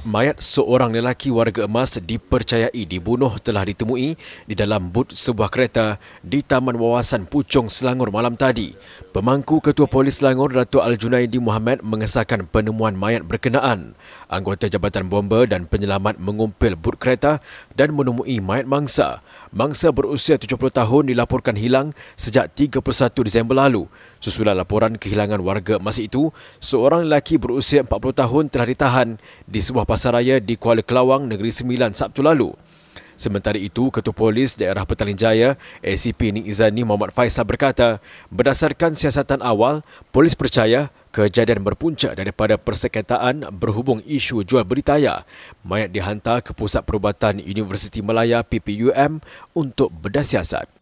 Mayat seorang lelaki warga emas dipercayai dibunuh telah ditemui di dalam but sebuah kereta di Taman Wawasan Pucung Selangor malam tadi. Pemangku Ketua Polis Selangor Datuk Al-Junaidi Muhammad mengesahkan penemuan mayat berkenaan. Anggota Jabatan Bomba dan Penyelamat mengumpil but kereta dan menemui mayat mangsa. Mangsa berusia 70 tahun dilaporkan hilang sejak 31 Disember lalu. Susulan laporan kehilangan warga emas itu, seorang lelaki berusia 40 tahun telah ditahan di sebuah Pasaraya di Kuala Kelawang, Negeri Sembilan Sabtu lalu. Sementara itu, Ketua Polis Daerah Petaling Jaya, ACP Ning Izani Muhammad Faisal berkata, berdasarkan siasatan awal, polis percaya kejadian berpunca daripada persekitaan berhubung isu jual beli Mayat dihantar ke Pusat Perubatan Universiti Melaya PPUM untuk bedah siasat.